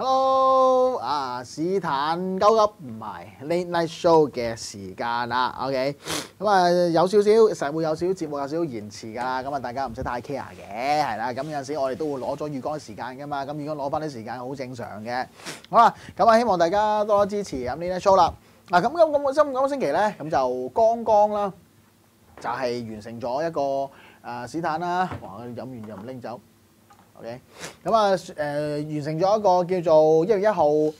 Hello，啊史坦鳩急唔係 Late Night Show 嘅時間啦，OK，咁啊有少少成日會有少少節目有少少延遲㗎，咁啊大家唔使太 care 嘅，係啦，咁有陣時我哋都會攞咗預講時間㗎嘛，咁預講攞翻啲時間好正常嘅。好啦，咁啊希望大家多多支持 Late Night Show 啦。嗱，咁今咁今今個星期咧，咁就剛剛啦，就係完成咗一個啊史坦啦，話飲完又唔拎走。咁啊，誒完成咗一個叫做一月一號誒，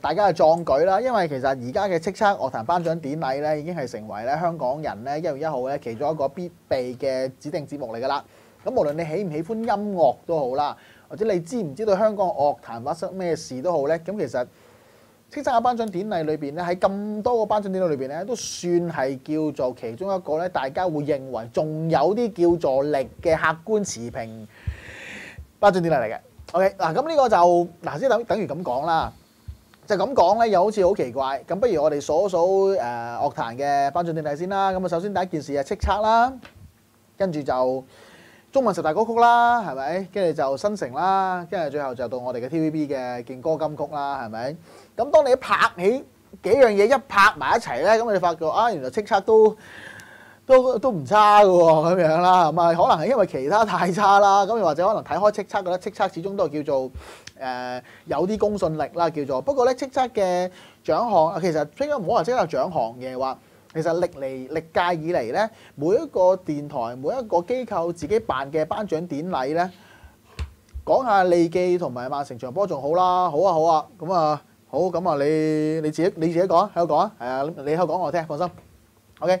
大家嘅壯舉啦。因為其實而家嘅叱咤樂壇頒獎典禮咧，已經係成為咧香港人咧一月一號咧其中一個必備嘅指定節目嚟噶啦。咁無論你喜唔喜歡音樂都好啦，或者你知唔知道香港樂壇發生咩事都好咧，咁其實叱咤嘅頒獎典禮裏面咧，喺咁多個頒獎典禮裏面咧，都算係叫做其中一個咧，大家會認為仲有啲叫做力嘅客觀持平。颁奖典礼嚟嘅，OK 嗱，咁呢个就嗱先等等如咁讲啦，就咁讲咧又好似好奇怪，咁不如我哋数数诶乐坛嘅颁奖典礼先啦，咁啊首先第一件事系叱咤啦，跟住就中文十大歌曲啦，系咪？跟住就新城啦，跟住最后就到我哋嘅 TVB 嘅劲歌金曲啦，系咪？咁当你一拍起几样嘢一拍埋一齐咧，咁你发觉啊，原来叱咤都。都都唔差嘅喎，咁樣啦，咁啊，可能係因為其他太差啦，咁又或者可能睇開叱咤，覺得叱咤始終都係叫做誒有啲公信力啦，叫做不過咧叱咤嘅獎項其實應該唔好話叱咤獎項嘅話，其實歷嚟歷屆以嚟咧每一個電台每一個機構自己辦嘅頒獎典禮咧，講下利記同埋萬城長波仲好啦，好啊好啊，咁啊好咁啊，你你自己你自己講喺度講啊，係啊，你喺度講我聽，放心，OK。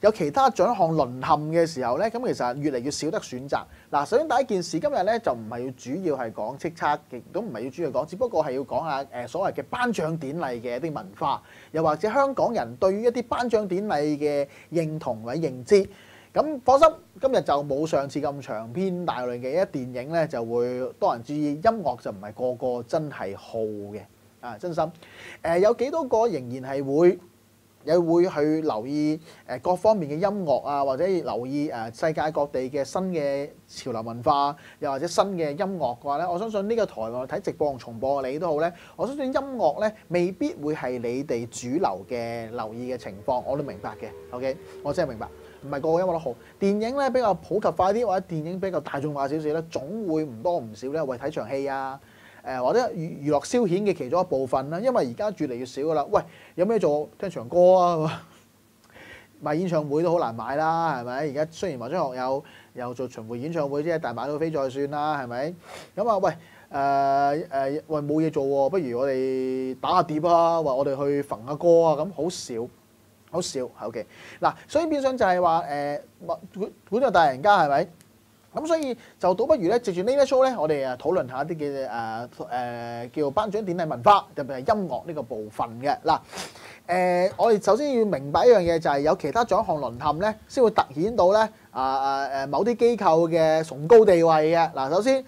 有其他獎項淪陷嘅時候咧，咁其實越嚟越少得選擇。嗱，首先第一件事，今日咧就唔係要主要係講叱咤，亦都唔係要主要講，只不過係要講下誒所謂嘅頒獎典禮嘅一啲文化，又或者香港人對於一啲頒獎典禮嘅認同或者認知。咁放心，今日就冇上次咁長篇大論嘅一電影咧，就會多人注意。音樂就唔係個個真係好嘅，啊，真心誒，有幾多個仍然係會。又會去留意誒各方面嘅音樂啊，或者留意誒世界各地嘅新嘅潮流文化，又或者新嘅音樂嘅話咧，我相信呢個台睇直播同重播，你都好咧。我相信音樂咧未必會係你哋主流嘅留意嘅情況，我都明白嘅。OK，我真係明白，唔係個個音樂都好。電影咧比較普及化啲，或者電影比較大眾化少少咧，總會唔多唔少咧為睇場戲啊。誒或者娛娛樂消遣嘅其中一部分啦，因為而家越嚟越少噶啦。喂，有咩做？聽唱歌啊，賣演唱會都好難買啦，係咪？而家雖然黃章學有又做巡迴演唱會，即係大馬到飛再算啦，係咪？咁啊，喂誒誒，喂，冇嘢做喎，不如我哋打下碟啊，話我哋去馴下歌啊，咁好少，好少係 OK。嗱，所以變相就係話誒，古古代大人家係咪？咁所以就倒不如咧，藉住呢一 show 咧，我哋啊討論下啲嘅誒誒叫頒獎典禮文化，特別係音樂呢個部分嘅嗱。誒，我哋首先要明白一樣嘢，就係有其他獎項輪陷咧，先會突顯到咧啊啊誒某啲機構嘅崇高地位嘅嗱。首先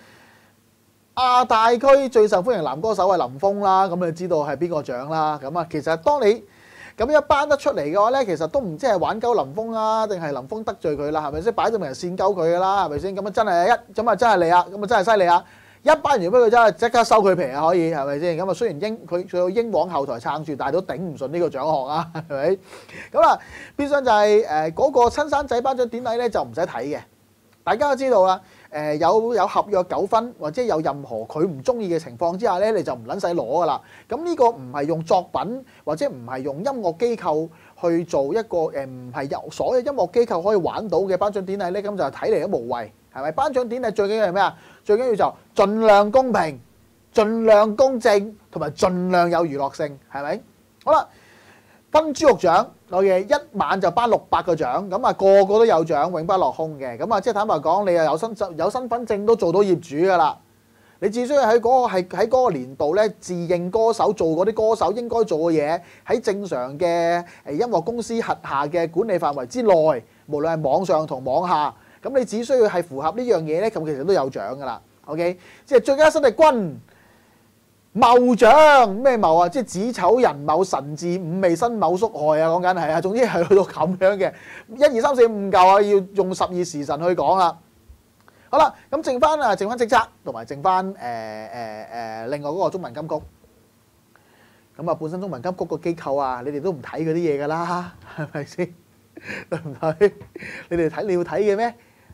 亞大區最受歡迎男歌手係林峰啦，咁你知道係邊個獎啦？咁啊，其實當你咁一班得出嚟嘅話咧，其實都唔知係玩鳩林峯啊，定係林峯得罪佢啦，係咪先？擺到明係線鳩佢噶啦，係咪先？咁啊真係一，咁啊真係你啊，咁啊真係犀利啊！一班完俾佢真係即刻收佢皮啊，可以係咪先？咁啊雖然英佢佢有英皇後台撐住，但係都頂唔順呢個獎項啊，係咪？咁啦，變相就係誒嗰個親生仔頒獎典禮咧就唔使睇嘅，大家都知道啦。誒有有合約糾紛或者有任何佢唔中意嘅情況之下咧，你就唔撚使攞噶啦。咁呢個唔係用作品或者唔係用音樂機構去做一個誒唔係由所有音樂機構可以玩到嘅頒獎典禮咧，咁就睇嚟都無謂，係咪？頒獎典禮最緊要係咩啊？最緊要就盡量公平、盡量公正同埋盡量有娛樂性，係咪？好啦。分豬肉獎，老嘢一晚就攞六百個獎，咁啊個個都有獎，永不落空嘅。咁啊，即係坦白講，你又有身有身份證都做到業主噶啦。你只需要喺嗰個係喺嗰個年度咧，自認歌手做嗰啲歌手應該做嘅嘢，喺正常嘅音樂公司核下嘅管理範圍之內，無論係網上同網下，咁你只需要係符合呢樣嘢咧，咁其實都有獎噶啦。OK，即係最佳新軍。谋长咩谋啊，即系子丑寅卯神字五未申卯宿亥啊，講緊係啊，總之係去到咁樣嘅，一二三四五嚿啊，要用十二時辰去講啦。好啦，咁剩翻啊，剩翻职策同埋剩翻诶诶诶，另外嗰個中文金局。咁啊，本身中文金局個機構啊，你哋都唔睇佢啲嘢㗎啦，係咪先？對唔對？你哋睇你要睇嘅咩？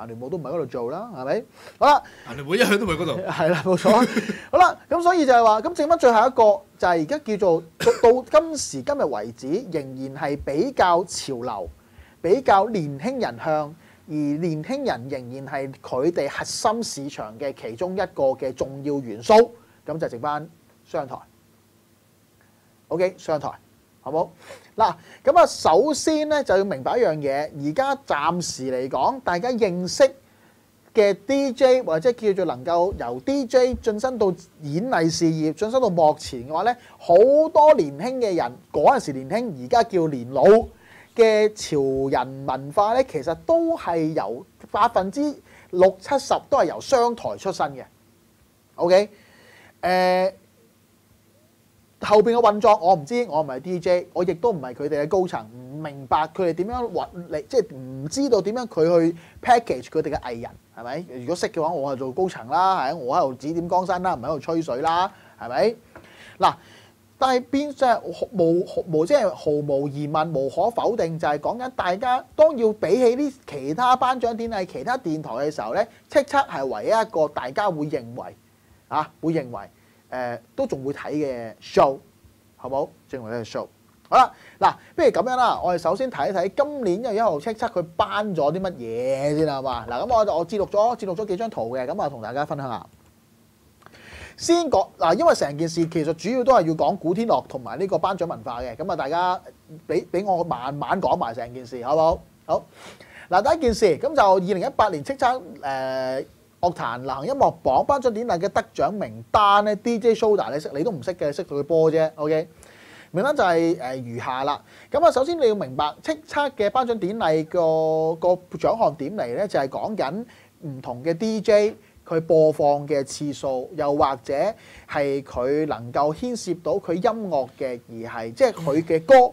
阿聯酋都唔喺嗰度做啦，係咪？好啦，阿聯酋一向都唔喺嗰度。係啦，冇錯。好啦，咁所以就係話，咁剩翻最後一個就係而家叫做到今時今日為止，仍然係比較潮流、比較年輕人向，而年輕人仍然係佢哋核心市場嘅其中一個嘅重要元素。咁就剩翻商台。OK，商台好冇。嗱，咁啊，首先咧就要明白一樣嘢，而家暫時嚟講，大家認識嘅 DJ 或者叫做能夠由 DJ 晉身到演藝事業、晉身到幕前嘅話咧，好多年輕嘅人，嗰陣時年輕，而家叫年老嘅潮人文化咧，其實都係由百分之六七十都係由商台出身嘅，OK？誒。後邊嘅運作我唔知，我唔係 DJ，我亦都唔係佢哋嘅高層，唔明白佢哋點樣運嚟，即係唔知道點樣佢去 package 佢哋嘅藝人，係咪？如果識嘅話，我係做高層啦，係我喺度指點江山啦，唔喺度吹水啦，係咪？嗱，但係邊即係無無即係毫無疑問、無可否定，就係講緊大家當要比起啲其他頒獎典禮、其他電台嘅時候咧，叱咤係唯一一個大家會認為啊，會認為。誒都仲會睇嘅 show，好冇？正話個 show。好啦，嗱，不如咁樣啦，我哋首先睇一睇今年月一號叱咤佢班咗啲乜嘢先啦，係嘛？嗱，咁我我截錄咗截錄咗幾張圖嘅，咁啊同大家分享下。先講嗱，因為成件事其實主要都係要講古天樂同埋呢個頒獎文化嘅，咁啊大家俾俾我慢慢講埋成件事，好唔好？好嗱，第一件事，咁就二零一八年叱咤誒。樂壇流行音樂榜頒獎典禮嘅得獎名單咧，DJ Soda 你識，你都唔識嘅，識佢播啫。OK，名單就係誒如下啦。咁啊，首先你要明白，叱咤嘅頒獎典禮個個獎項點嚟咧，就係講緊唔同嘅 DJ 佢播放嘅次數，又或者係佢能夠牽涉到佢音樂嘅，而係即係佢嘅歌。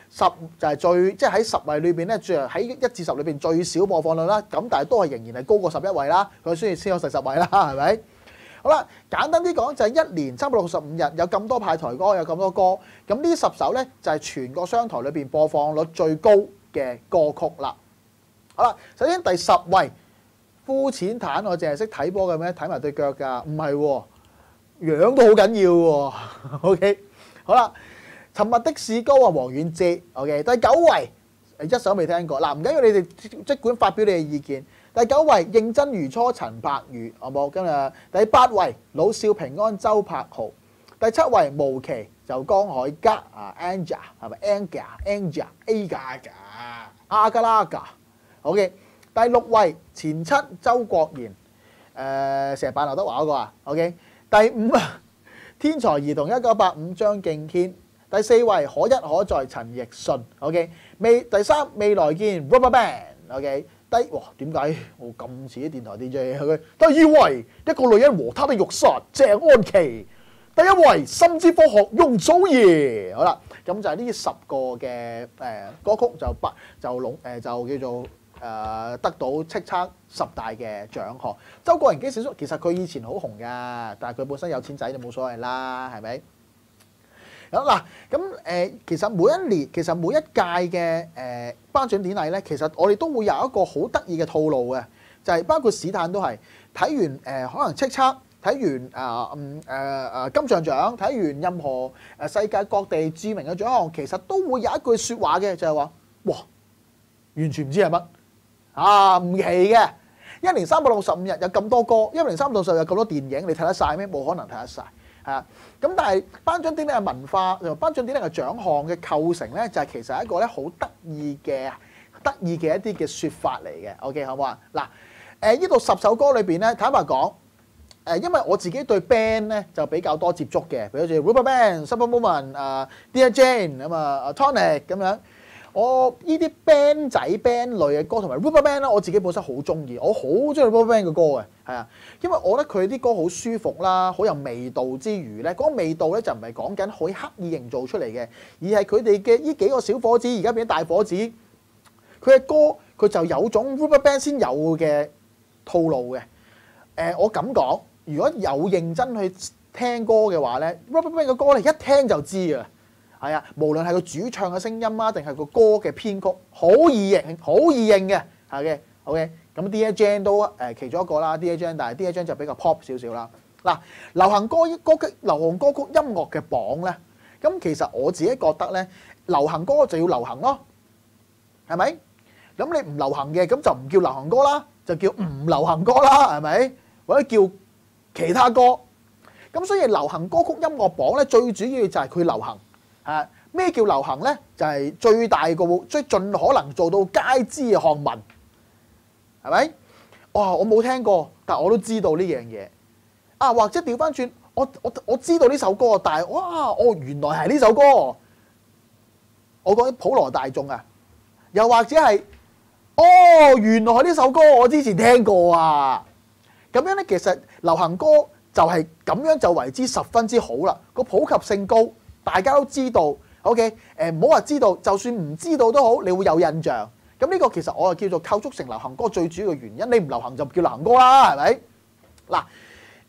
十就係最，即喺十位裏邊咧，最喺一至十裏邊最少播放率啦。咁但係都係仍然係高過十一位啦。佢雖然先有十十位啦，係咪？好啦，簡單啲講就係一年三百六十五日有咁多派台歌，有咁多歌。咁呢十首咧就係全個商台裏邊播放率最高嘅歌曲啦。好啦，首先第十位，膚淺坦，我淨係識睇波嘅咩？睇埋對腳㗎，唔係喎，樣都好緊要喎。OK，好啦。沉默的士高啊，王菀之。OK，第九位一首未聽過嗱，唔緊要你哋即管發表你嘅意見。第九位認真如初，陳柏宇。好冇今日第八位老少平安，周柏豪。第七位無期就江海嘉啊，Angela 係咪 Angela Angela A 架架阿格拉架 OK，第六位前七周國賢誒，日版劉德華嗰個啊 OK，第五啊天才兒童一九八五張敬軒。第四位可一可在陳奕迅，OK。未第三未來見 Rubberband，OK。第哇點解我 咁似啲電台 DJ？第二位一個女人和他的肉室鄭安琪，第一位心之科學容祖兒。好啦，咁就係呢十個嘅誒歌曲就不就攏誒就叫做誒得到叱咤十大嘅獎項。周國人嘅小叔其實佢以前好紅㗎，但係佢本身有錢仔就冇所謂啦，係咪？嗱咁誒，其實每一年其實每一屆嘅誒頒獎典禮咧，其實我哋都會有一個好得意嘅套路嘅，就係包括史坦都係睇完誒可能叱咤，睇完啊嗯誒金像獎，睇完任何世界各地知名嘅獎項，其實都會有一句説話嘅，就係話哇完全唔知係乜啊唔奇嘅，一年三百六十五日有咁多歌，一年三百六十五日有咁多電影，你睇得晒咩？冇可能睇得晒。咁但係頒獎典禮嘅文化，又頒獎典禮嘅獎項嘅構成咧，就係其實一個咧好得意嘅、得意嘅一啲嘅說法嚟嘅。OK，好唔好啊？嗱，誒呢度十首歌裏邊咧，坦白講，誒因為我自己對 band 咧就比較多接觸嘅，比如好似 Rubberband、Superwoman、啊、Dear Jane 咁啊、Tonic 咁樣。我呢啲 band 仔 band 類嘅歌同埋 Rubberband 咧，我自己本身好中意，我好中意 Rubberband 嘅歌嘅，係啊，因為我覺得佢啲歌好舒服啦，好有味道之餘咧，嗰個味道咧就唔係講緊可刻意營造出嚟嘅，而係佢哋嘅呢幾個小伙子而家變大伙子，佢嘅歌佢就有種 Rubberband 先有嘅套路嘅，誒，我咁講，如果有認真去聽歌嘅話咧，Rubberband 嘅歌咧一聽就知啊！係啊，無論係個主唱嘅聲音啊，定係個歌嘅編曲，好易認，好易認嘅係嘅。OK，咁 D J 都啊，其中一個啦。D J，但係 D J 就比較 pop 少少啦。嗱，流行歌歌曲流行歌曲音樂嘅榜咧，咁其實我自己覺得咧，流行歌就要流行咯，係咪？咁你唔流行嘅咁就唔叫流行歌啦，就叫唔流行歌啦，係咪？或者叫其他歌咁，所以流行歌曲音樂榜咧，最主要就係佢流行。嚇咩叫流行咧？就係最大個，最盡可能做到皆知嘅漢文，係咪？哇！我冇聽過，但我都知道呢樣嘢。啊，或者調翻轉，我我我知道呢首歌，但係哇，我原來係呢首歌。我講普羅大眾啊，又或者係哦，原來呢首歌我之前聽過啊。咁樣咧，其實流行歌就係咁樣就為之十分之好啦，個普及性高。大家都知道，OK，誒唔好話知道，就算唔知道都好，你會有印象。咁呢個其實我又叫做構築成流行歌最主要嘅原因。你唔流行就唔叫流行歌啦，係咪？嗱，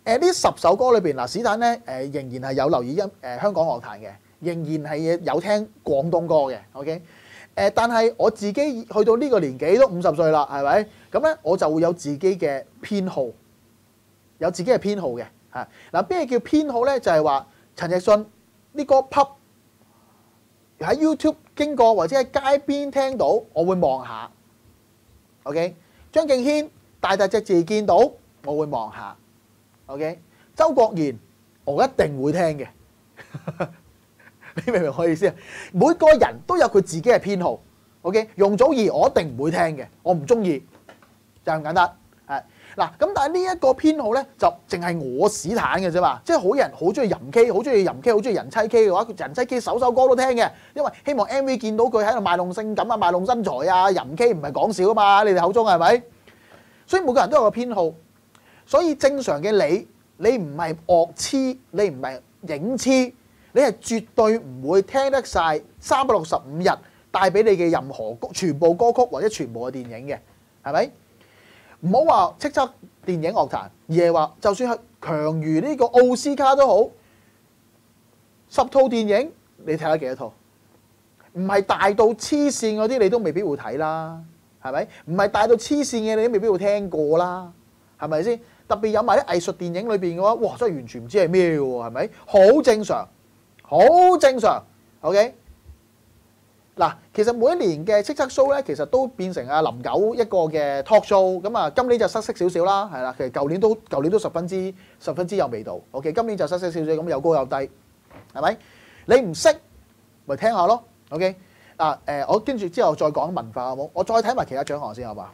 誒呢十首歌裏邊，嗱史丹咧誒仍然係有留意音誒香港樂壇嘅，仍然係有聽廣東歌嘅，OK，誒但係我自己去到呢個年紀都五十歲啦，係咪？咁咧我就會有自己嘅偏好，有自己嘅偏好嘅嚇。嗱咩叫偏好咧？就係話陳奕迅。呢個 pop 喺 YouTube 經過或者喺街邊聽到，我會望下。OK，張敬軒大大隻字見到，我會望下。OK，周國賢我一定會聽嘅，你明唔明我意思啊？每個人都有佢自己嘅偏好。OK，容祖兒我一定唔會聽嘅，我唔中意就咁簡單。嗱，咁但係呢一個編號咧，就淨係我史坦嘅啫嘛，即係好人好中意淫 K，好中意淫 K，好中意人妻 K 嘅話，人妻 K 首首歌都聽嘅，因為希望 M V 見到佢喺度賣弄性感啊、賣弄身材啊，淫 K 唔係講笑啊嘛，你哋口中係咪？所以每個人都有個編號，所以正常嘅你，你唔係惡痴，你唔係影痴，你係絕對唔會聽得晒三百六十五日帶俾你嘅任何全部歌曲或者全部嘅電影嘅，係咪？唔好話叱咤電影樂壇，而係話就算係強如呢個奧斯卡都好，十套電影你睇咗幾多套？唔係大到黐線嗰啲，你都未必會睇啦，係咪？唔係大到黐線嘅，你都未必會聽過啦，係咪先？特別有埋啲藝術電影裏邊嘅話，哇！真係完全唔知係咩喎，係咪？好正常，好正常，OK。嗱，其實每一年嘅叱 o 數咧，其實都變成阿林九一個嘅 t o w 數咁啊。今年就失色少少啦，係啦。其實舊年都舊年都十分之十分之有味道。OK，今年就失色少少咁，有高有低，係咪？你唔識咪聽下咯。OK 啊，誒，我跟住之後再講文化好冇？我再睇埋其他獎項先好嘛。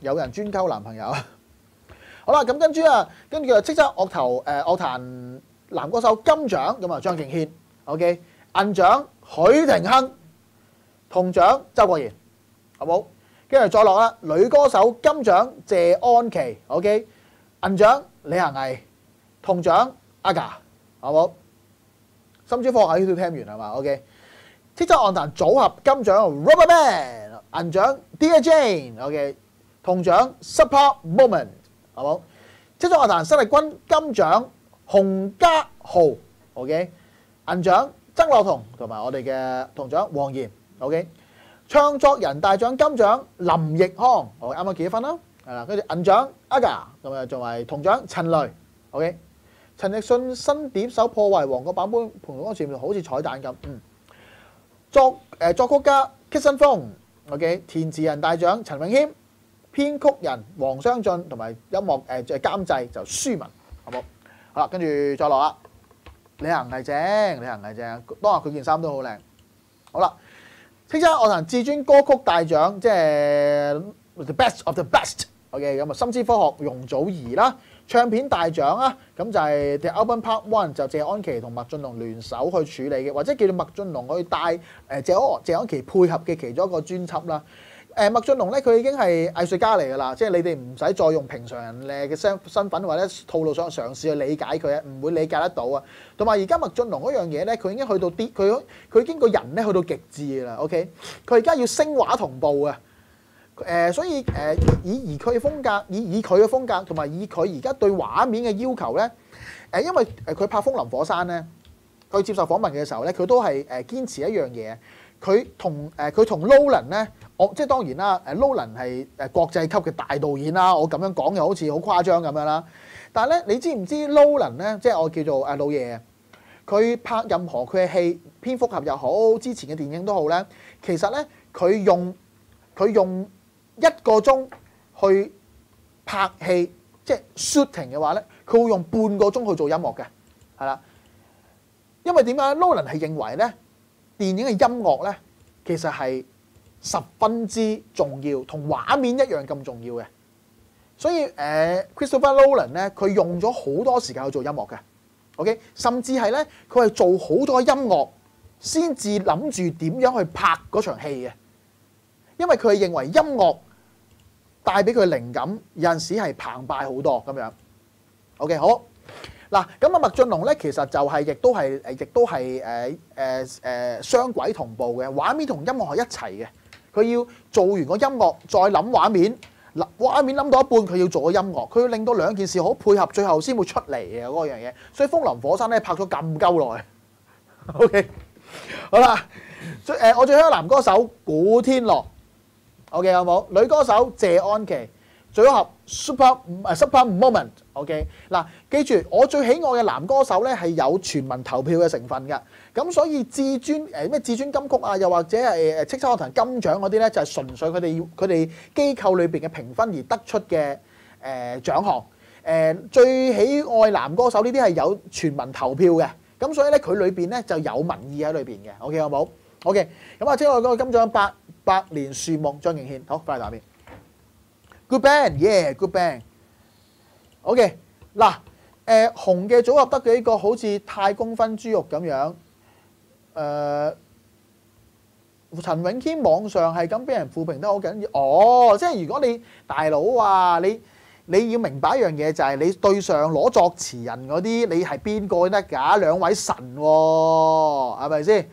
有人專溝男朋友 好啦。咁跟住啊，跟住啊，叱咤樂頭誒樂壇男歌手金獎咁啊，張敬軒 OK 銀獎許廷鏗。同獎周国贤，好冇？跟住再落啦。女歌手金奖谢安琪，OK。银奖李行毅，同奖阿贾，好冇？心 o 科 t u b 都听完系嘛？OK。叱咤乐坛组合金奖 Robert，银奖 Dear Jane，OK。同奖 Support Moment，好冇？叱咤乐坛失力军金奖洪家豪，OK。银奖曾乐彤同埋我哋嘅同奖王贤。O.K. 創作人大獎金獎林奕康，我啱啱幾分啦，係啦。跟住銀獎阿 ga，同埋作係銅獎陳雷。O.K. 陳奕迅新碟《首破壞王》個版本盤錄嗰時，好似彩蛋咁。嗯，作誒作曲家 k i s s i n f o n m O.K. 填詞人大獎陳永軒，編曲人黃湘俊同埋音樂誒監製就舒文。好冇好啦，跟住再落啦，李行係正，李行係正。當下佢件衫都好靚。好啦。青山我同至尊歌曲大獎即係 the best of the best，OK 咁啊，深之科學容祖兒啦，唱片大獎啊，咁就係 the open part one 就謝安琪同麥浚龍聯手去處理嘅，或者叫做麥浚龍去帶誒謝安謝安琪配合嘅其中一個專輯啦。誒麥浚龍咧，佢已經係藝術家嚟㗎啦，即係你哋唔使再用平常人咧嘅身身份或者套路上嘗試去理解佢啊，唔會理解得到啊。同埋而家麥浚龍嗰樣嘢咧，佢已經去到啲佢佢經過人咧去到極致㗎啦。OK，佢而家要聲畫同步啊。誒，所以誒以而佢風格以以佢嘅風格同埋以佢而家對畫面嘅要求咧，誒因為誒佢拍《風林火山》咧，佢接受訪問嘅時候咧，佢都係誒堅持一樣嘢，佢同誒佢同 Low 倫咧。我即係當然啦，誒 l o a n 係誒國際級嘅大導演啦。我咁樣講又好似好誇張咁樣啦。但係咧，你知唔知 l o a n 咧？即係我叫做誒老爺，佢拍任何佢嘅戲，蝙蝠俠又好，之前嘅電影都好咧。其實咧，佢用佢用一個鐘去拍戲，即係 shooting 嘅話咧，佢會用半個鐘去做音樂嘅，係啦。因為點解 l o a n 係認為咧，電影嘅音樂咧，其實係～十分之重要，同畫面一樣咁重要嘅。所以誒，Christopher Nolan 咧，佢用咗好多時間去做音樂嘅。OK，甚至係咧，佢係做好多音樂先至諗住點樣去拍嗰場戲嘅。因為佢係認為音樂帶俾佢靈感，有陣時係澎湃好多咁樣。OK，好。嗱，咁啊，麥浚龍咧，其實就係亦都係誒，亦都係誒誒誒雙軌同步嘅，畫面同音樂係一齊嘅。佢要做完個音樂，再諗畫面。畫面諗到一半，佢要做個音樂。佢要令到兩件事好配合，最後先會出嚟嘅嗰樣嘢。所以《風林火山》咧拍咗咁鳩耐。OK，好啦。最誒，我最香男歌手古天樂。OK，好冇女歌手謝安琪？組合 Super Super Moment，OK 嗱，記住我最喜愛嘅男歌手咧係有全民投票嘅成分嘅，咁所以至尊誒咩至尊金曲啊，又或者係誒叱咤樂壇金獎嗰啲咧就係純粹佢哋要佢哋機構裏邊嘅評分而得出嘅誒獎項，誒最喜愛男歌手呢啲係有全民投票嘅，咁所以咧佢裏邊咧就有民意喺裏邊嘅，OK 好冇？OK 咁啊，之我嗰個金獎百百年樹木張敬軒，好翻嚟台 Good band，yeah，good band。OK，嗱，誒紅嘅組合得幾個？好似太公分豬肉咁樣。誒，陳永堅網上係咁俾人負評得好緊要。哦，即係如果你大佬啊，你你要明白一樣嘢就係你對上攞作詞人嗰啲，你係邊個得㗎？兩位神喎，係咪先？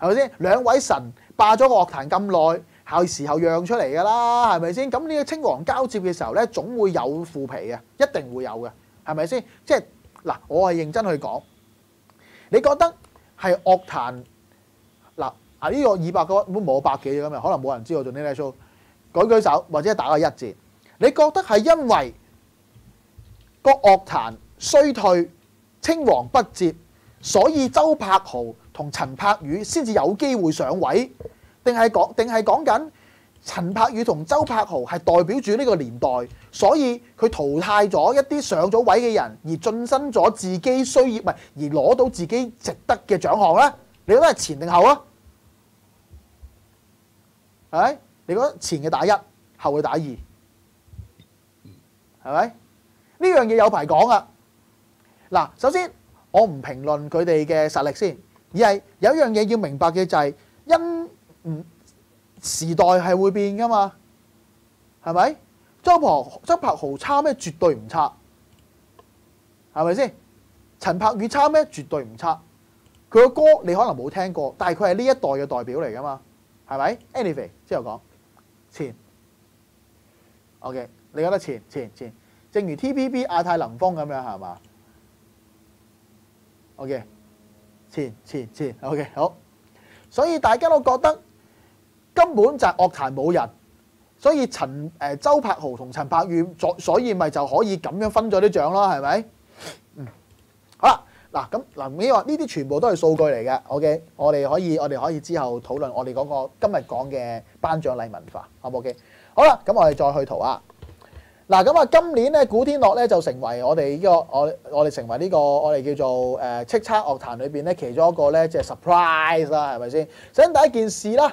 係咪先？兩位神霸咗樂壇咁耐。系時候讓出嚟㗎啦，係咪先？咁呢個青黃交接嘅時候咧，總會有腐皮嘅，一定會有嘅，係咪先？即係嗱，我係認真去講，你覺得係樂壇嗱啊呢個二百個冇冇百幾咁樣，可能冇人知道做呢個 show，舉舉手或者打個一字，你覺得係因為個樂壇衰退、青黃不接，所以周柏豪同陳柏宇先至有機會上位？定係講定係講緊陳柏宇同周柏豪係代表住呢個年代，所以佢淘汰咗一啲上咗位嘅人，而晉身咗自己需要，唔係而攞到自己值得嘅獎項咧。你覺得係前定後啊？係咪？你覺得前嘅打一，後嘅打二，係咪？呢樣嘢有排講啊！嗱，首先我唔評論佢哋嘅實力先，而係有一樣嘢要明白嘅就係因。唔时代系会变噶嘛，系咪？周柏周柏豪差咩？绝对唔差，系咪先？陈柏宇差咩？绝对唔差。佢嘅歌你可能冇听过，但系佢系呢一代嘅代表嚟噶嘛，系咪 a n y i a y 之后讲前，OK，你觉得前前前，正如 T.P.B. 亚太林峰咁样系嘛？OK，前前前，OK，好。所以大家都觉得。根本就係樂壇冇人，所以陳誒周柏豪同陳柏宇，所所以咪就可以咁樣分咗啲獎咯，係咪？嗯，好啦，嗱咁嗱呢個呢啲全部都係數據嚟嘅。OK，我哋可以我哋可以之後討論我哋嗰個今日講嘅頒獎禮文化，好唔 o k 好啦，咁我哋再去圖啊。嗱咁啊，今年咧古天樂咧就成為我哋呢個我我哋成為呢個我哋叫做誒叱咤樂壇裏邊咧其中一個咧即係 surprise 啦，係咪先？首先第一件事啦。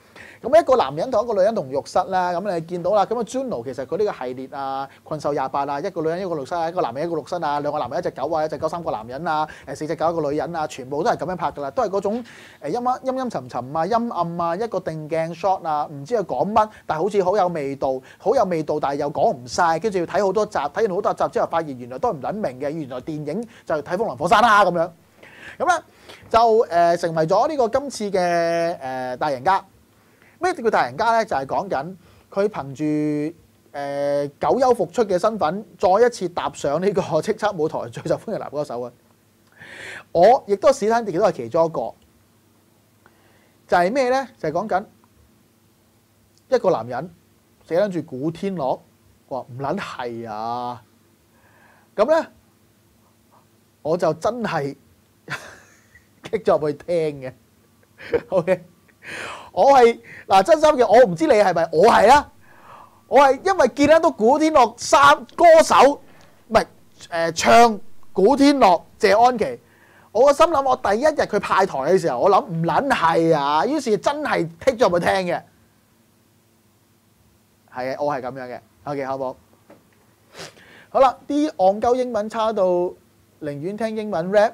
咁一個男人同一個女人同浴室啦，咁你見到啦。咁啊，Juno 其實佢呢個系列啊，困獸廿八啊，一個女人一個浴室，啊，一個男人一個浴室啊，兩個男人一隻狗啊，一隻狗三個男人啊，誒四隻狗一個女人啊，全部都係咁樣拍噶啦，都係嗰種誒陰陰陰沉沉啊、陰暗啊，一個定鏡 shot 啊，唔知佢講乜，但係好似好有味道，好有味道，但係又講唔晒。跟住要睇好多集，睇完好多集之後發現原來都唔撚明嘅，原來電影就睇《風林火山》啦咁樣。咁咧就誒成為咗呢個今次嘅誒大贏家。咩叫大人家咧？就係講緊佢憑住誒九休復出嘅身份，再一次踏上呢個叱咤舞台最受歡迎男歌手啊！我亦都史丹迪都係其中一個，就係咩咧？就係講緊一個男人寫緊住古天樂，話唔撚係啊！咁咧，我就真係 激咗入去聽嘅。OK。我系嗱，真心嘅，我唔知你系咪，我系啦，我系因为见得到古天乐三歌手，唔系诶唱古天乐、谢安琪，我个心谂我第一日佢派台嘅时候，我谂唔撚系啊，于是真系剔咗咪听嘅，系啊，我系咁样嘅，ok 好冇，好啦，啲戆鸠英文差到宁愿听英文 rap。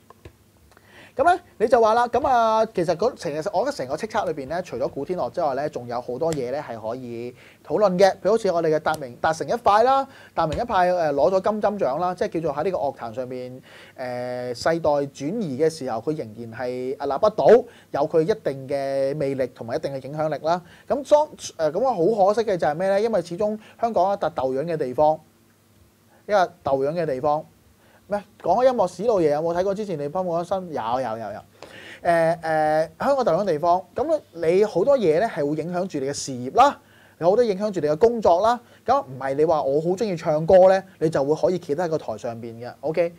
咁咧你就話啦，咁啊其實成日我我嘅成個叱測裏邊咧，除咗古天樂之外咧，仲有好多嘢咧係可以討論嘅，譬如好似我哋嘅達明達成一派啦，達明一派誒攞咗金針獎啦，即係叫做喺呢個樂壇上面誒世代轉移嘅時候，佢仍然係屹立不倒，有佢一定嘅魅力同埋一定嘅影響力啦。咁當誒咁啊好可惜嘅就係咩咧？因為始終香港係笪豆樣嘅地方，一個豆樣嘅地方。咩講？音樂史老爺有冇睇過之前？你幫我講新有有有有誒誒。香港大音嘅地方咁，你好多嘢咧係會影響住你嘅事業啦，有好多影響住你嘅工作啦。咁唔係你話我好中意唱歌咧，你就會可以企得喺個台上邊嘅。OK，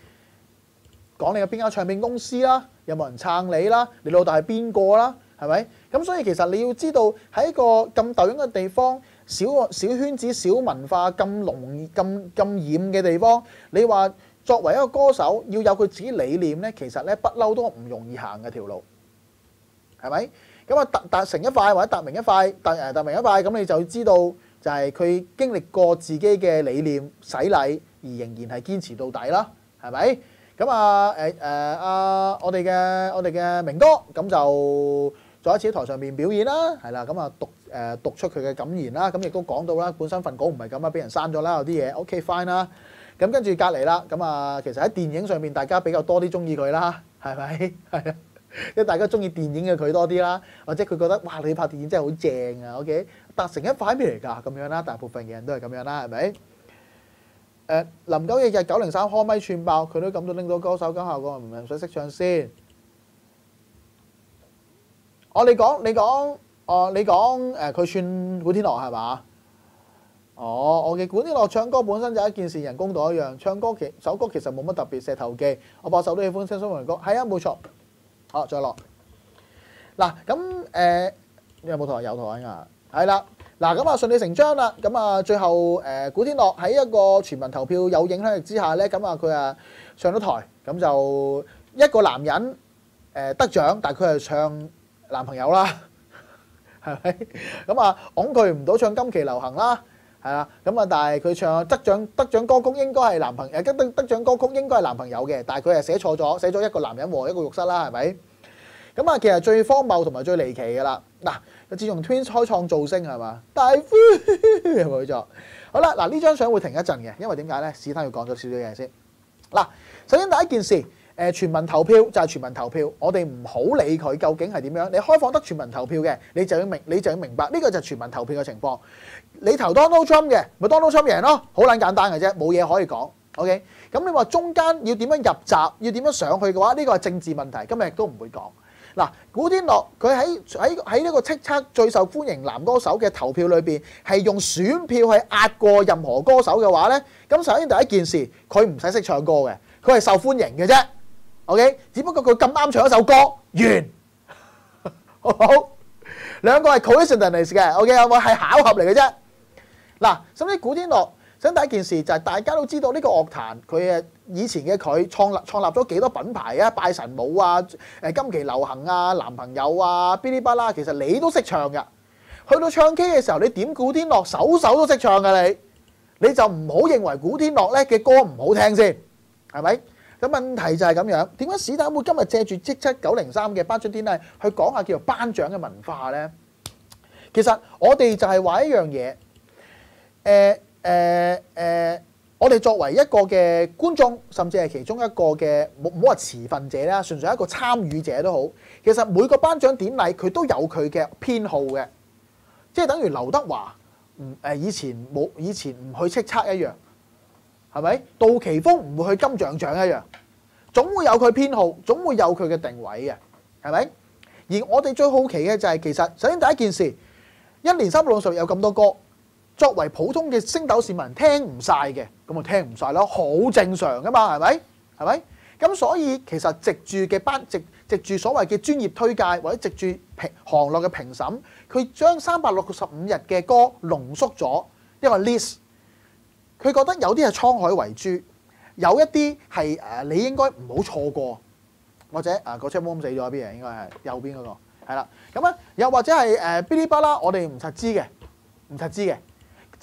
講你嘅邊間唱片公司啦，有冇人撐你啦？你老大係邊個啦？係咪咁？所以其實你要知道喺一個咁大音嘅地方，小小圈子、小文化咁濃咁咁染嘅地方，你話。作為一個歌手，要有佢自己理念咧，其實咧不嬲都唔容易行嘅條路，係咪？咁啊，達達成一塊或者達明一塊，達誒達明一塊，咁你就知道，就係佢經歷過自己嘅理念洗禮，而仍然係堅持到底啦，係咪？咁啊誒誒啊，我哋嘅我哋嘅明哥，咁就再一次喺台上面表演啦，係啦，咁啊讀誒讀出佢嘅感言啦，咁亦都講到啦，本身份稿唔係咁啊，俾人刪咗啦，有啲嘢，OK fine 啦。咁跟住隔離啦，咁啊，其實喺電影上面大家比較多啲中意佢啦，係咪？係啊，即係大家中意電影嘅佢多啲啦，或者佢覺得哇，你拍電影真係好正啊！OK，達成一塊咩嚟㗎？咁樣啦，大部分嘅人都係咁樣啦，係咪？誒，林九日嘅九零三開咪串爆，佢都咁到拎到歌手，今下果，唔係唔使識唱先。哦，你講你講，哦，你講誒，佢算古天樂係嘛？哦，我嘅古天樂唱歌本身就一件事，人工度一樣。唱歌其首歌其實冇乜特別，石頭記，我把手都喜歡聽蘇文歌。係啊，冇錯。好，再落。嗱，咁誒有冇台？有台啊？係啦。嗱，咁啊順理成章啦。咁啊最後誒古天樂喺一個全民投票有影響力之下咧，咁啊佢啊上咗台，咁就一個男人誒得獎，但佢係唱男朋友啦，係咪？咁啊，恐佢唔到唱今期流行啦。係啦，咁啊，但係佢唱得獎得獎歌曲應該係男朋友，得得得獎歌曲應該係男朋友嘅，但係佢係寫錯咗，寫咗一個男人和一個浴室啦，係咪？咁啊，其實最荒謬同埋最離奇嘅啦。嗱，自從 Twins 開創造星係嘛，大灰有冇錯？好啦，嗱呢張相會停一陣嘅，因為點解咧？史丹要講咗少少嘢先。嗱，首先第一件事，誒全民投票就係全民投票，我哋唔好理佢究竟係點樣。你開放得全民投票嘅，你就要明，你就要明白呢個就係全民投票嘅情況。你投 Donald Trump 嘅，咪 Donald Trump 贏咯，好撚簡單嘅啫，冇嘢可以講。OK，咁你話中間要點樣入閘，要點樣上去嘅話，呢個係政治問題，今日都唔會講。嗱，古天樂佢喺喺喺呢個叱咤最受歡迎男歌手嘅投票裏邊，係用選票去壓過任何歌手嘅話咧，咁首先第一件事，佢唔使識唱歌嘅，佢係受歡迎嘅啫。OK，只不過佢咁啱唱一首歌完，好，兩個係 coincident 嚟嘅，OK，係巧合嚟嘅啫。嗱，甚至古天樂想第一件事就係大家都知道呢個樂壇佢誒以前嘅佢創立創立咗幾多品牌啊？拜神舞啊，誒今期流行啊，男朋友啊，哔哩吧啦，其實你都識唱嘅。去到唱 K 嘅時候，你點古天樂首首都識唱嘅你，你就唔好認為古天樂咧嘅歌唔好聽先係咪？咁問題就係咁樣，點解史丹會今日借住即七九零三嘅班出天際去講下叫做頒獎嘅文化咧？其實我哋就係話一樣嘢。誒誒誒，我哋作為一個嘅觀眾，甚至係其中一個嘅冇冇話持份者啦，純粹一個參與者都好。其實每個頒獎典禮佢都有佢嘅偏好嘅，即係等於劉德華唔誒以前冇以前唔去叱咤一樣，係咪？杜琪峰唔會去金像獎一樣，總會有佢偏好，總會有佢嘅定位嘅，係咪？而我哋最好奇嘅就係其實首先第一件事，一年三百六十有咁多歌。作為普通嘅星斗市民，聽唔晒嘅咁啊，聽唔晒咯，好正常噶嘛，係咪？係咪？咁所以其實藉住嘅班藉直住所謂嘅專業推介或者藉住行樂嘅評審，佢將三百六十五日嘅歌濃縮咗一個 list。佢覺得有啲係滄海遺珠，有一啲係誒，你應該唔好錯過。或者啊，個 c h m 死咗，邊啊？應該係右邊嗰個係啦。咁啊，又或者係誒哔哩 a 啦，我哋唔實知嘅，唔實知嘅。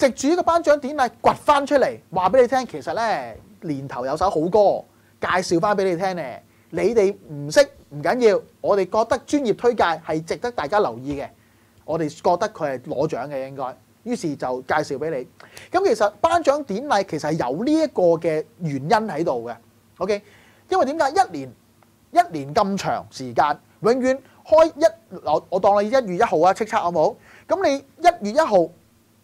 直住呢個頒獎典禮掘翻出嚟，話俾你聽，其實咧年頭有首好歌，介紹翻俾你聽咧。你哋唔識唔緊要，我哋覺得專業推介係值得大家留意嘅。我哋覺得佢係攞獎嘅應該，於是就介紹俾你。咁其實頒獎典禮其實係有呢一個嘅原因喺度嘅。OK，因為點解一年一年咁長時間，永遠開一，我當你一月一號啊，叱測好冇？咁你一月一號。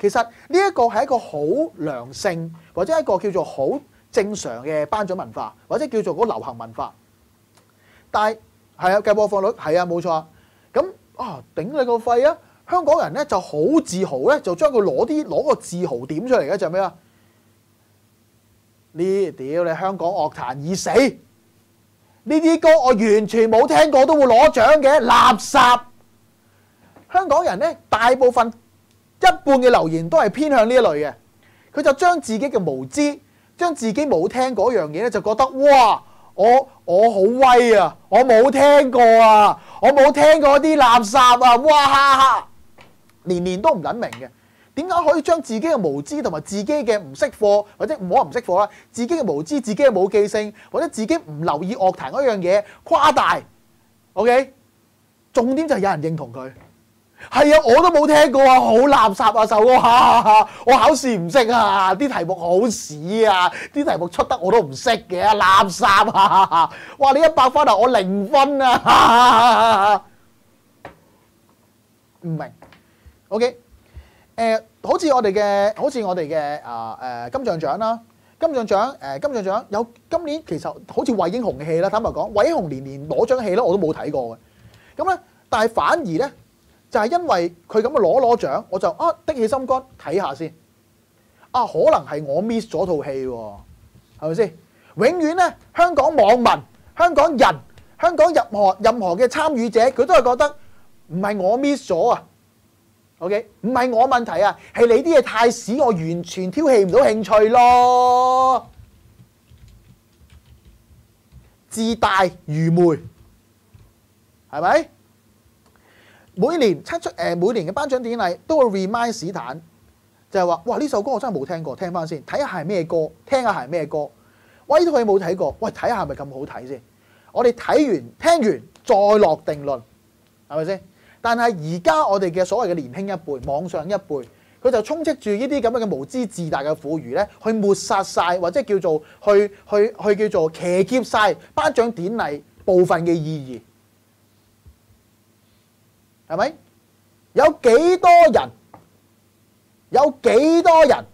其實呢一個係一個好良性，或者一個叫做好正常嘅頒獎文化，或者叫做嗰流行文化。但係係啊，嘅播放率係啊，冇錯。咁啊，頂你個肺啊！香港人咧就好自豪咧，就將佢攞啲攞個自豪點出嚟嘅就咩啊？呢屌你香港樂壇已死！呢啲歌我完全冇聽過都會攞獎嘅垃圾。香港人咧大部分。一半嘅留言都係偏向呢一類嘅，佢就將自己嘅無知，將自己冇聽嗰樣嘢咧，就覺得哇，我我好威啊，我冇聽過啊，我冇聽過啲垃圾啊，哇哈哈，年年都唔忍明嘅，點解可以將自己嘅無知同埋自己嘅唔識貨或者唔好唔識貨啦？自己嘅無知、自己嘅冇記性或者自己唔留意樂壇嗰樣嘢，誇大，OK，重點就係有人認同佢。係啊！我都冇聽過啊，好垃圾啊！首哥，我考試唔識啊，啲題目好屎啊，啲題目出得我都唔識嘅，垃圾啊！哇！你一百分啊，我零分啊！唔明？OK，誒，好似我哋嘅，好似我哋嘅啊誒金像獎啦，金像獎誒金像獎有今年其實好似魏英雄嘅戲啦，坦白講，魏英雄年年攞張戲咧，我都冇睇過嘅。咁咧，但係反而咧。就係因為佢咁嘅攞攞獎，我就啊的起心肝睇下先。啊，可能係我 miss 咗套戲喎，係咪先？永遠咧，香港網民、香港人、香港任何任何嘅參與者，佢都係覺得唔係我 miss 咗啊。OK，唔係我問題啊，係你啲嘢太屎，我完全挑起唔到興趣咯。自大愚昧，係咪？每年七出誒每年嘅頒獎典禮都會 remind 史坦，就係話：哇！呢首歌我真係冇聽過，聽翻先，睇下係咩歌，聽下係咩歌。喂，呢套戲冇睇過，喂，睇下係咪咁好睇先？我哋睇完聽完再落定論，係咪先？但係而家我哋嘅所謂嘅年輕一輩、網上一輩，佢就充斥住呢啲咁嘅無知自大嘅苦語咧，去抹殺晒，或者叫做去去去叫做騎劫晒頒獎典禮部分嘅意義。系咪？有幾多人？有幾多人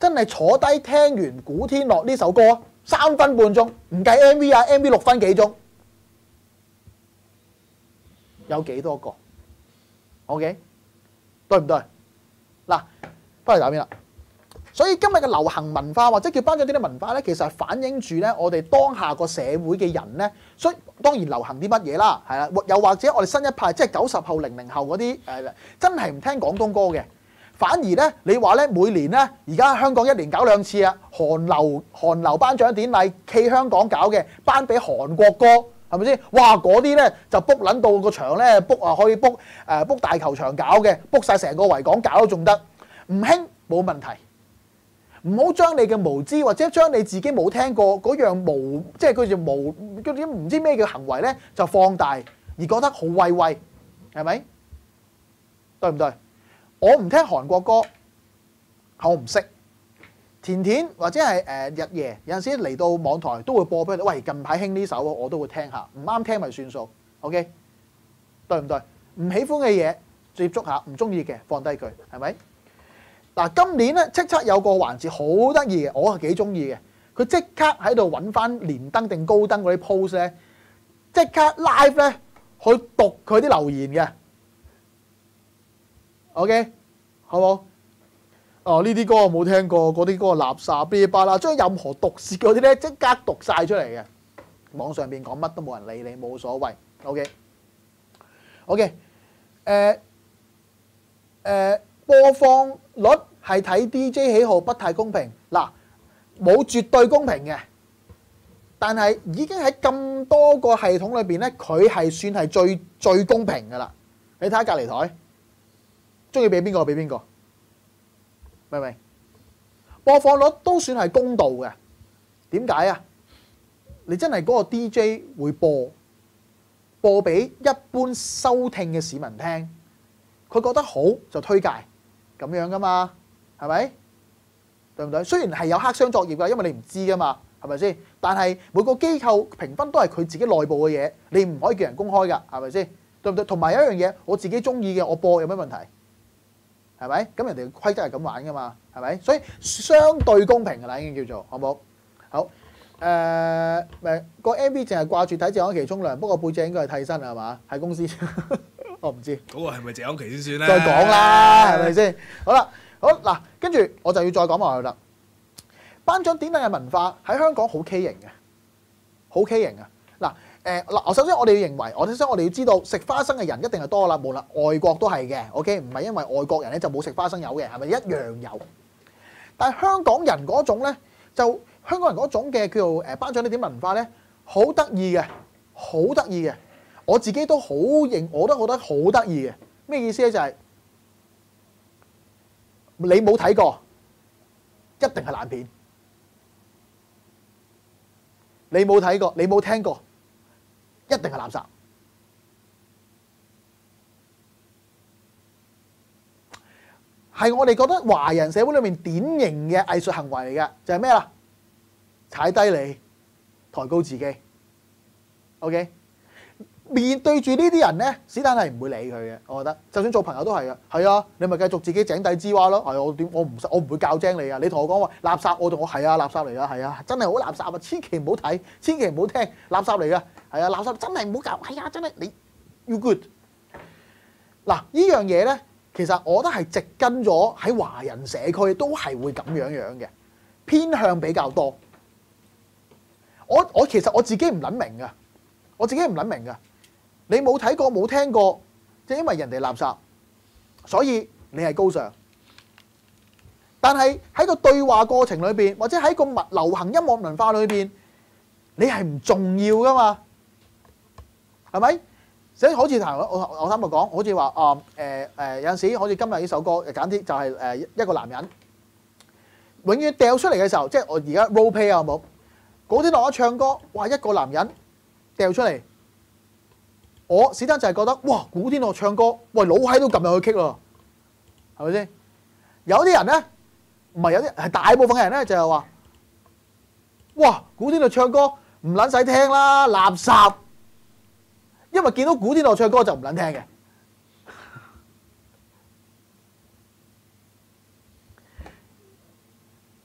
真係坐低聽完古天樂呢首歌？三分半鐘，唔計 M V 啊，M V 六分幾鐘？有幾多個？OK，對唔對？嗱，翻嚟打邊啦。所以今日嘅流行文化或者叫頒獎典禮文化咧，其實係反映住咧我哋當下個社會嘅人咧，所以當然流行啲乜嘢啦，係啦，又或者我哋新一派即係九十後、零零後嗰啲，係真係唔聽廣東歌嘅，反而咧你話咧每年咧而家香港一年搞兩次啊，韓流韓流頒獎典禮企香港搞嘅，頒俾韓國歌係咪先？哇！嗰啲咧就 book 撚到個場咧 book 啊，可以 book 誒 book 大球場搞嘅，book 晒成個維港搞都仲得，唔興冇問題。唔好將你嘅無知，或者將你自己冇聽過嗰樣無，即係佢叫無嗰啲唔知咩叫行為咧，就放大而覺得好威威，係咪？對唔對？我唔聽韓國歌，我唔識甜甜或者係誒日夜有陣時嚟到網台都會播俾你。喂，近排興呢首，我都會聽下。唔啱聽咪算數，OK？對唔對？唔喜歡嘅嘢接觸下，唔中意嘅放低佢，係咪？嗱，今年咧即刻有個環節好得意嘅，我係幾中意嘅。佢即刻喺度揾翻連登定高登嗰啲 post 咧，即刻 live 咧去讀佢啲留言嘅。OK，好冇？哦，呢啲歌我冇聽過，嗰啲歌垃圾 B 巴啦，將任何毒舌嗰啲咧即刻讀晒出嚟嘅。網上邊講乜都冇人理你，冇所謂。OK，OK，誒誒播放率。係睇 D J 喜好，不太公平嗱，冇絕對公平嘅，但係已經喺咁多個系統裏邊咧，佢係算係最最公平噶啦。你睇下隔離台，中意俾邊個俾邊個，明唔明？播放率都算係公道嘅，點解啊？你真係嗰個 D J 會播播俾一般收聽嘅市民聽，佢覺得好就推介咁樣噶嘛。系咪？对唔对？虽然系有黑箱作业噶，因为你唔知噶嘛，系咪先？但系每个机构评分都系佢自己内部嘅嘢，你唔可以叫人公开噶，系咪先？对唔对？同埋有一样嘢，我自己中意嘅，我播有咩问题？系咪？咁人哋规则系咁玩噶嘛？系咪？所以相对公平噶啦，已经叫做好唔好？好诶，个 M V 净系挂住睇謝安琪沖凉，不过背脊应该系替身啊嘛？喺公司，我唔知。嗰个系咪謝安琪先算咧？再讲啦，系咪先？好啦。好嗱，跟住我就要再講埋佢啦。頒獎典禮嘅文化喺香港好畸形嘅，好畸形啊！嗱，誒嗱，首先我哋要認為，我首先我哋要知道，食花生嘅人一定係多啦，無論外國都係嘅，OK？唔係因為外國人咧就冇食花生油嘅，係咪一樣有？但係香港人嗰種咧，就香港人嗰種嘅叫誒頒獎典禮文化咧，好得意嘅，好得意嘅，我自己都好認，我都覺得好得意嘅。咩意思咧？就係。你冇睇过，一定系烂片。你冇睇过，你冇听过，一定系垃圾。系我哋觉得华人社会里面典型嘅艺术行为嚟嘅，就系咩啦？踩低你，抬高自己。OK。面對住呢啲人咧，史丹係唔會理佢嘅。我覺得，就算做朋友都係啊，係啊，你咪繼續自己井底之蛙咯。係我點我唔我唔會教精你啊！你同我講話垃圾，我同我係啊垃圾嚟噶係啊，真係好垃圾啊！千祈唔好睇，千祈唔好聽，垃圾嚟噶係啊垃圾真係唔好教。係啊，真係你 you good 嗱呢樣嘢咧，其實我得係直根咗喺華人社區，都係會咁樣樣嘅偏向比較多。我我其實我自己唔諗明噶，我自己唔諗明嘅。你冇睇過冇聽過，就因為人哋垃圾，所以你係高尚。但系喺個對話過程裏邊，或者喺個流行音樂文化裏邊，你係唔重要噶嘛？係咪？所以好似頭我我啱啱講，好似話啊誒誒有陣時好似今日呢首歌，簡啲就係誒一個男人永遠掉出嚟嘅時候，即係我而家 r a l pay 啊冇嗰啲落一唱歌，哇一個男人掉出嚟。我史丹就係覺得哇，古天樂唱歌，喂老閪都撳入去傾咯，係咪先？有啲人咧，唔係有啲係大部分人咧，就係話哇，古天樂唱歌唔撚使聽啦，垃圾。因為見到古天樂唱歌就唔撚聽嘅，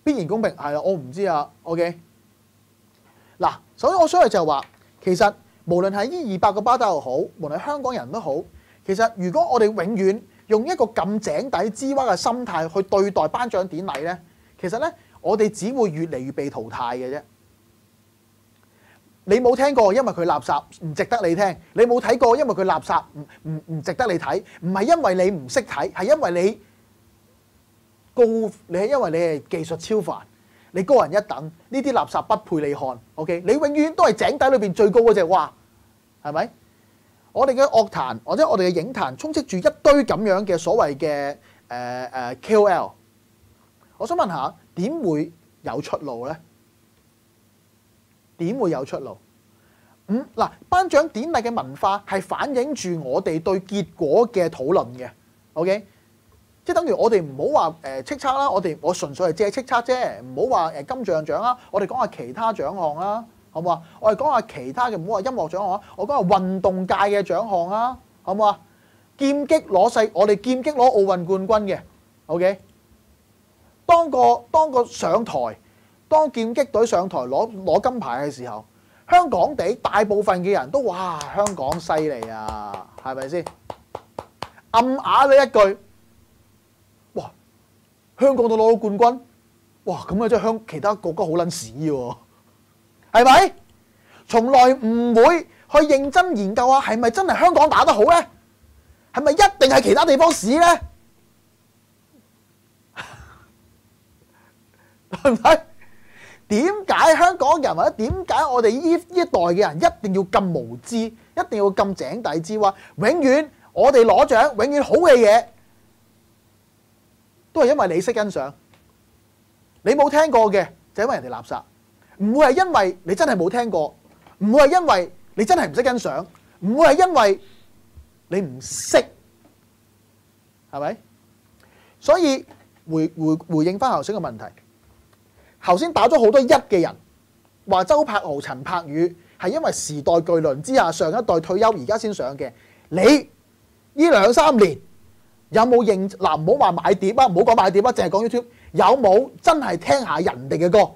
必然公平係啦。我唔知啊，OK。嗱，所以我想以就係話，其實。無論係呢二百個巴打又好，無論係香港人都好，其實如果我哋永遠用一個咁井底之蛙嘅心態去對待頒獎典禮呢，其實呢，我哋只會越嚟越被淘汰嘅啫。你冇聽過，因為佢垃圾唔值得你聽；你冇睇過，因為佢垃圾唔唔唔值得你睇。唔係因為你唔識睇，係因為你高你係因為你係技術超凡，你高人一等，呢啲垃圾不配你看。OK，你永遠都係井底裏邊最高嗰隻係咪？我哋嘅樂壇或者我哋嘅影壇充斥住一堆咁樣嘅所謂嘅誒誒 KOL，我想問下點會有出路咧？點會有出路？嗯、嗱，頒獎典禮嘅文化係反映住我哋對結果嘅討論嘅。OK，即係等於我哋唔好話誒叱咤啦，我哋我純粹係借係叱啫，唔好話誒金像獎啦，我哋講下其他獎項啦。好啊！我哋讲下其他嘅，唔好话音乐奖啊！我讲下运动界嘅奖项啊，好唔好啊？剑击攞世，我哋剑击攞奥运冠军嘅，OK。当个当个上台，当剑击队上台攞攞金牌嘅时候，香港地大部分嘅人都哇，香港犀利啊，系咪先？暗哑你一句，哇！香港都攞到冠军，哇！咁啊，即系香其他国家好撚屎喎。系咪？從來唔會去認真研究下，係咪真係香港打得好咧？係咪一定係其他地方屎咧？係咪？點解香港人或者點解我哋呢呢一代嘅人一定要咁無知，一定要咁井底之蛙？永遠我哋攞獎，永遠好嘅嘢都係因為你識欣賞，你冇聽過嘅就因為人哋垃圾。唔會係因為你真係冇聽過，唔會係因為你真係唔識欣賞，唔會係因為你唔識，係咪？所以回回回應翻頭先嘅問題。頭先打咗好多一嘅人話周柏豪、陳柏宇係因為時代巨輪之下上一代退休而家先上嘅。你呢兩三年有冇認嗱？唔好話買碟啊，唔好講買碟啊，淨係講 YouTube 有冇真係聽下人哋嘅歌？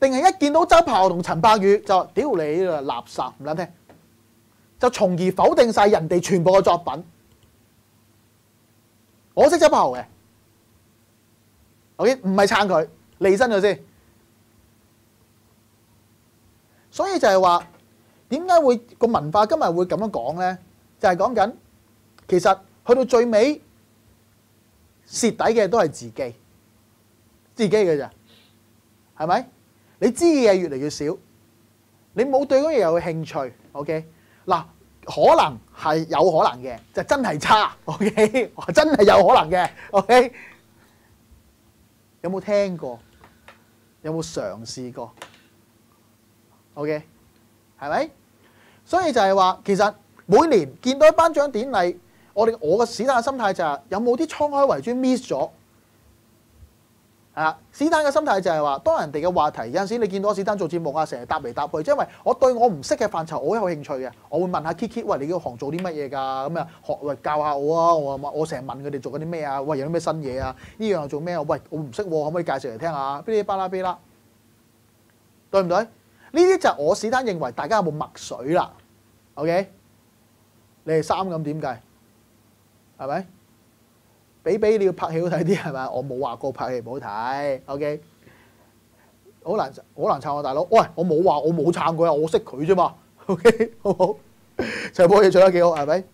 定係一見到周柏豪同陳柏宇就屌你垃圾！唔撚聽，就從而否定晒人哋全部嘅作品。我識周柏豪嘅，OK，唔係撐佢，離身咗先。所以就係話，點解會個文化今日會咁樣講咧？就係講緊，其實去到最尾蝕底嘅都係自己，自己嘅咋，係咪？你知嘅嘢越嚟越少，你冇對嗰樣嘢有興趣。OK，嗱，可能係有可能嘅，就真係差。OK，真係有可能嘅。OK，有冇聽過？有冇嘗試過？OK，係咪？所以就係話，其實每年見到一班獎典禮，我哋我嘅史丹嘅心態就係有冇啲滄海遺珠 miss 咗？啊！史丹嘅心態就係話，當人哋嘅話題有陣時，你見到史丹做節目啊，成日答嚟答去，因為我對我唔識嘅範疇，我有興趣嘅，我會問下 Kiki，喂，你個行做啲乜嘢噶？咁啊，學喂教下我啊！我我成日問佢哋做緊啲咩啊？喂，有啲咩新嘢啊？呢樣又做咩？喂，我唔識喎，可唔可以介紹嚟聽下？邊啲巴拉巴啦，對唔對？呢啲就我史丹認為，大家有冇墨水啦？OK，你哋三咁點計？係咪？比比你要拍戲好睇啲係咪？我冇話過拍戲唔好睇，OK？好難好難撐我大佬！喂，我冇話我冇撐佢，我識佢啫嘛，OK？好唔好？財報嘢做得幾好係咪？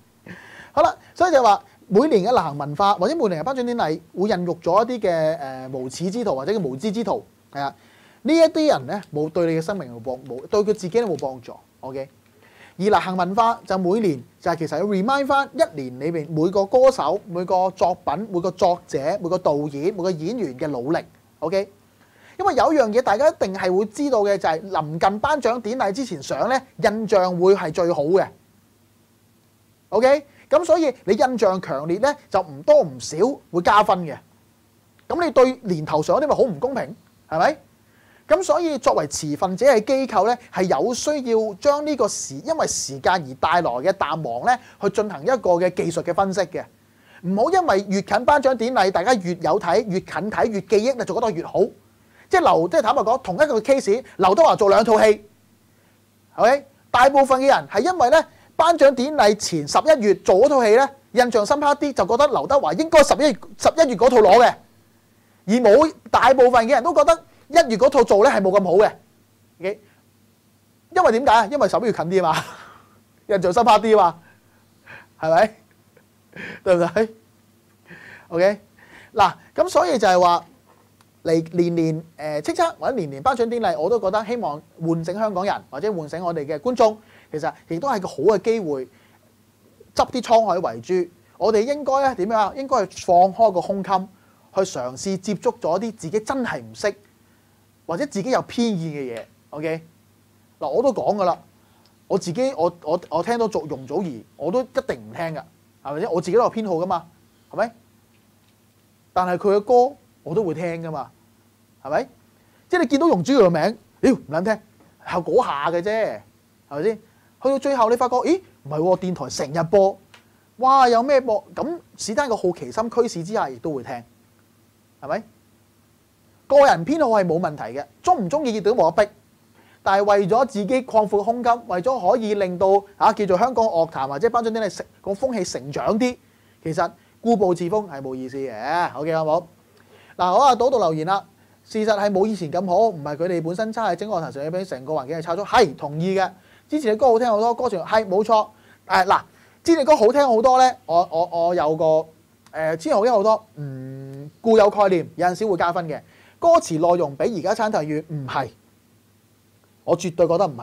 好啦，所以就話每年嘅流行文化或者每年嘅頒獎典禮，孕育咗一啲嘅誒無恥之徒或者叫無知之徒，係啊，呢一啲人咧冇對你嘅生命冇幫冇對佢自己都冇幫助，OK？而立幸文化就每年就係其實要 remind 翻一年裏面每個歌手、每個作品、每個作者、每個導演、每個演員嘅努力。OK，因為有樣嘢大家一定係會知道嘅就係臨近頒獎典禮之前上咧印象會係最好嘅。OK，咁所以你印象強烈咧就唔多唔少會加分嘅。咁你對年頭上嗰啲咪好唔公平係咪？咁所以作為持份者嘅機構咧，係有需要將呢個時因為時間而帶來嘅淡忘咧，去進行一個嘅技術嘅分析嘅。唔好因為越近頒獎典禮，大家越有睇，越近睇越記憶，就覺得越好。即係劉，即係坦白講，同一個 case，劉德華做兩套戲，係咪？大部分嘅人係因為咧頒獎典禮前十一月做嗰套戲咧，印象深刻啲，就覺得劉德華應該十一十一月嗰套攞嘅，而冇大部分嘅人都覺得。一月嗰套做咧，系冇咁好嘅，因為點解啊？因為手要近啲啊嘛，印象深刻啲啊嘛，係咪？對唔對？OK 嗱，咁所以就係話嚟年年誒，叱咤或者年年頒獎典禮，我都覺得希望喚醒香港人或者喚醒我哋嘅觀眾，其實亦都係個好嘅機會，執啲滄海為珠，我哋應該咧點樣啊？應該係放開個胸襟，去嘗試接觸咗啲自己真係唔識。或者自己有偏見嘅嘢，OK 嗱，我都講噶啦，我自己我我我聽到作容祖兒，我都一定唔聽噶，係咪先？我自己都有偏好噶嘛，係咪？但係佢嘅歌我都會聽噶嘛，係咪？即係你見到容祖兒嘅名，妖唔撚聽，係嗰下嘅啫，係咪先？去到最後你發覺，咦唔係喎，電台成日播，哇有咩播咁？史丹嘅好奇心驅使之下，亦都會聽，係咪？個人偏好係冇問題嘅，中唔中意熱度都冇得逼。但係為咗自己擴闊空間，為咗可以令到啊叫做香港樂壇或者班將啲咧成個風氣成長啲，其實固步自封係冇意思嘅。OK 好唔好？嗱，我啊，朵度留言啦，事實係冇以前咁好，唔係佢哋本身差，係整個壇上嘅成個環境係差咗。係同意嘅，之前嘅歌好聽好多，歌唱係冇錯。誒嗱，之前嘅歌好聽好多咧，我我我有個誒，之前好聽好多，嗯固有概念有陣時會加分嘅。歌词内容比而家餐台越唔系，我绝对觉得唔系。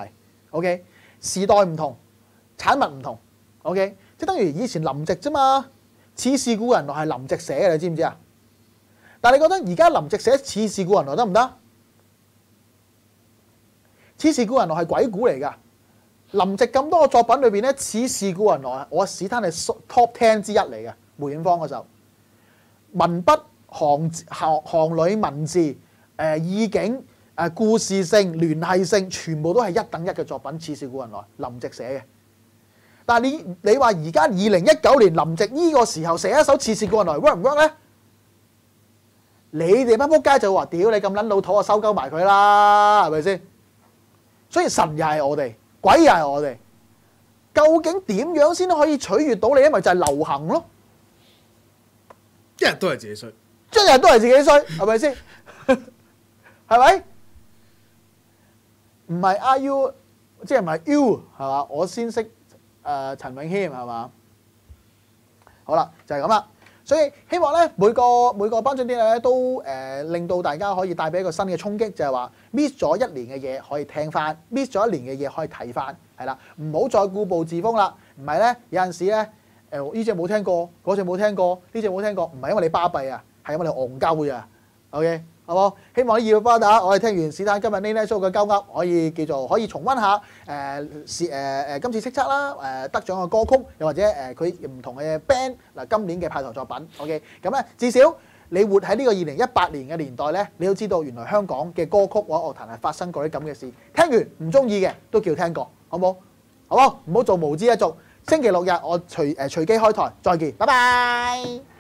O K，时代唔同，产物唔同。O K，即系等于以前林夕啫嘛，《似是故人来》系林夕写嘅，你知唔知啊？但系你觉得而家林夕写《似是故人来》得唔得？《似是故人来》系鬼故嚟噶，林夕咁多作品里边咧，《似是故人来》我史丹系 top ten 之一嚟嘅，梅艳芳嗰首文笔。行行行旅文字，誒意境，誒故事性、聯繫性，全部都係一等一嘅作品，《似是古人來》，林夕寫嘅。但係你你話而家二零一九年林夕呢個時候寫一首《次次古人來》，work 唔 work 咧？你哋乜撲街就話屌你咁撚老土啊，收鳩埋佢啦，係咪先？所以神又係我哋，鬼又係我哋，究竟點樣先可以取悦到你？因為就係流行咯，一日都係自己衰。將人都係自己衰，係咪先？係咪唔係 I u 即係唔係 u 係嘛？我先識誒陳永軒係嘛？好啦，就係咁啦。所以希望咧每個每颁奖典礼咧都誒令到大家可以帶俾一個新嘅衝擊，就係話 miss 咗一年嘅嘢可以聽翻，miss 咗一年嘅嘢可以睇翻，係啦，唔好再固步自封啦。唔係咧，有陣時咧诶呢只冇聽過，嗰只冇聽過，呢只冇聽過，唔係因為你巴閉啊。系因為你戇鳩嘅，OK，好冇？希望呢熱愛歌打，我哋聽完史丹今日呢 i n a So 嘅鳩握，可以叫做可以重温下誒是誒誒今次叱測啦誒得獎嘅歌曲，又或者誒佢唔同嘅 band 嗱今年嘅派台作品，OK，咁咧至少你活喺呢個二零一八年嘅年代咧，你都知道原來香港嘅歌曲或者樂壇係發生過啲咁嘅事。聽完唔中意嘅都叫聽過，好冇？好冇？唔好做無知一族。星期六日我隨誒隨機開台，再見，拜拜。